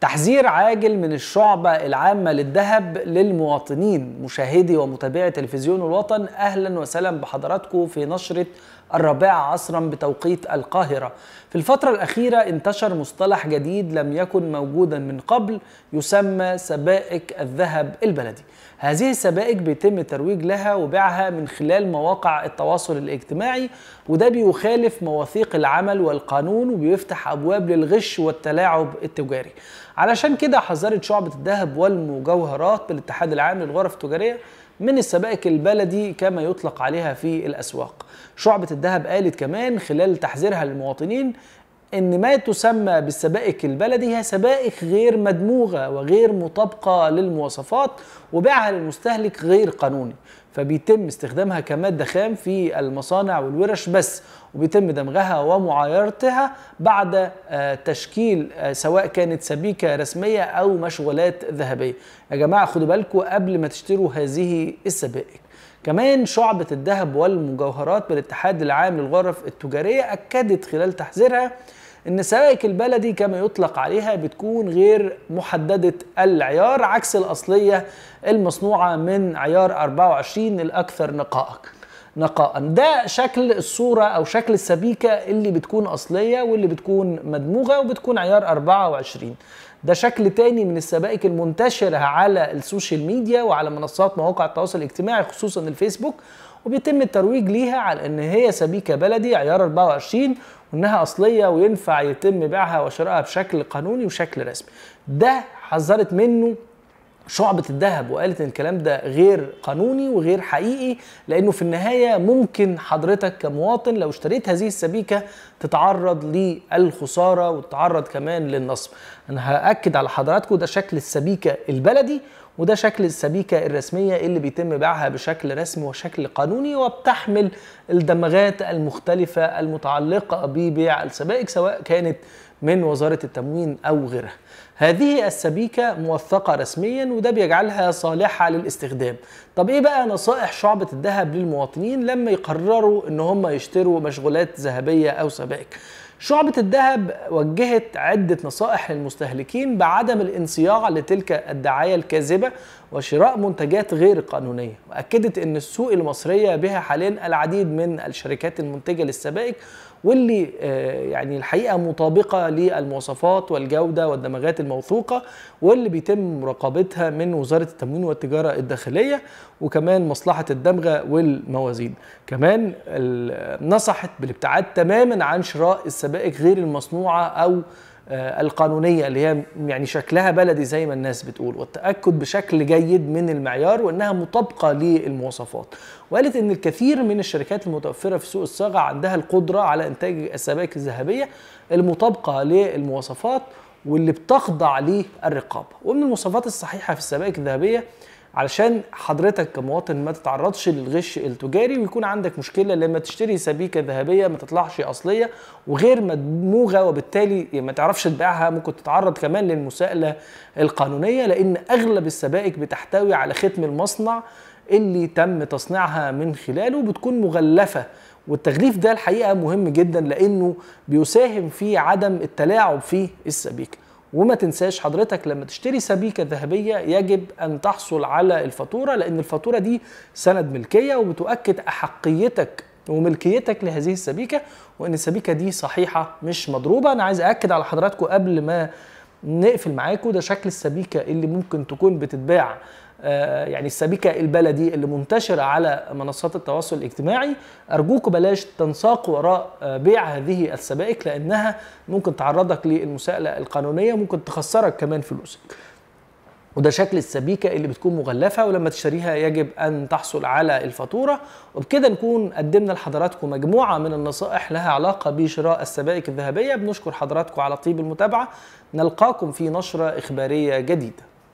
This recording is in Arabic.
تحذير عاجل من الشعبة العامة للذهب للمواطنين مشاهدي ومتابعي تلفزيون الوطن أهلا وسهلا بحضراتكم في نشرة الرابعة عصرا بتوقيت القاهرة في الفترة الأخيرة انتشر مصطلح جديد لم يكن موجودا من قبل يسمى سبائك الذهب البلدي هذه السبائك بيتم الترويج لها وبيعها من خلال مواقع التواصل الاجتماعي وده بيخالف مواثيق العمل والقانون وبيفتح أبواب للغش والتلاعب التجاري علشان كده حذرت شعبة الذهب والمجوهرات بالاتحاد العام للغرف التجارية من السبائك البلدي كما يطلق عليها في الأسواق شعبة الذهب قالت كمان خلال تحذيرها للمواطنين ان ما تسمى بالسبائك البلدي هي سبائك غير مدموغه وغير مطابقه للمواصفات وبيعها للمستهلك غير قانوني فبيتم استخدامها كماده خام في المصانع والورش بس وبيتم دمغها ومعايرتها بعد آه، تشكيل آه، سواء كانت سبيكه رسميه او مشغولات ذهبيه يا جماعه خدوا بالكم قبل ما تشتروا هذه السبائك كمان شعبة الذهب والمجوهرات بالاتحاد العام للغرف التجارية أكدت خلال تحذيرها ان سوائك البلدي كما يطلق عليها بتكون غير محددة العيار عكس الأصلية المصنوعة من عيار 24 الأكثر نقاءك نقاء ده شكل الصورة أو شكل السبيكة اللي بتكون أصلية واللي بتكون مدموغة وبتكون عيار 24 ده شكل تاني من السبائك المنتشرة على السوشيال ميديا وعلى منصات مواقع التواصل الاجتماعي خصوصا الفيسبوك وبيتم الترويج ليها على ان هي سبيكة بلدي عيار 24 وانها اصلية وينفع يتم بيعها وشرائها بشكل قانوني وشكل رسمي ده حذرت منه شعبة الذهب وقالت ان الكلام ده غير قانوني وغير حقيقي لانه في النهاية ممكن حضرتك كمواطن لو اشتريت هذه السبيكة تتعرض للخسارة وتتعرض كمان للنصب انا هأكد على حضراتكم ده شكل السبيكة البلدي وده شكل السبيكة الرسمية اللي بيتم بيعها بشكل رسمي وشكل قانوني وبتحمل الدمغات المختلفة المتعلقة ببيع السبائك سواء كانت من وزارة التموين أو غيرها هذه السبيكة موثقة رسميا وده بيجعلها صالحة للاستخدام طب ايه بقى نصائح شعبة الذهب للمواطنين لما يقرروا ان هم يشتروا مشغولات ذهبية أو سبائك شعبة الذهب وجهت عدة نصائح للمستهلكين بعدم الانصياع لتلك الدعاية الكاذبة وشراء منتجات غير قانونية وأكدت أن السوق المصرية بها حاليا العديد من الشركات المنتجة للسبائك واللي آه، يعني الحقيقة مطابقة للمواصفات والجودة والدمغات الموثوقة واللي بيتم مراقبتها من وزارة التموين والتجارة الداخلية وكمان مصلحة الدمغة والموازين كمان نصحت بالابتعاد تماما عن شراء السبائك غير المصنوعة أو آه، القانونيه اللي هي يعني شكلها بلدي زي ما الناس بتقول والتاكد بشكل جيد من المعيار وانها مطابقه للمواصفات وقالت ان الكثير من الشركات المتوفره في سوق الصاغه عندها القدره على انتاج السبائك الذهبيه المطابقه للمواصفات واللي بتخضع للرقابه ومن المواصفات الصحيحه في السبائك الذهبيه علشان حضرتك كمواطن ما تتعرضش للغش التجاري ويكون عندك مشكله لما تشتري سبيكه ذهبيه ما تطلعش اصليه وغير مدموغه وبالتالي ما تعرفش تبيعها ممكن تتعرض كمان للمساءله القانونيه لان اغلب السبائك بتحتوي على ختم المصنع اللي تم تصنيعها من خلاله بتكون مغلفه والتغليف ده الحقيقه مهم جدا لانه بيساهم في عدم التلاعب في السبيكه وما تنساش حضرتك لما تشتري سبيكة ذهبية يجب أن تحصل على الفاتورة لأن الفاتورة دي سند ملكية وبتؤكد أحقيتك وملكيتك لهذه السبيكة وإن السبيكة دي صحيحة مش مضروبة أنا عايز أأكد على حضراتكم قبل ما نقفل معاكم ده شكل السبيكة اللي ممكن تكون بتتباع آه، يعني السبيكة البلدي اللي منتشرة على منصات التواصل الاجتماعي أرجوك بلاش تنساق وراء آه، بيع هذه السبائك لأنها ممكن تعرضك للمساءلة القانونية ممكن تخسرك كمان فلوسك وده شكل السبيكة اللي بتكون مغلفة ولما تشتريها يجب أن تحصل على الفاتورة وبكده نكون قدمنا لحضراتكم مجموعة من النصائح لها علاقة بشراء السبائك الذهبية بنشكر حضراتكم على طيب المتابعة نلقاكم في نشرة إخبارية جديدة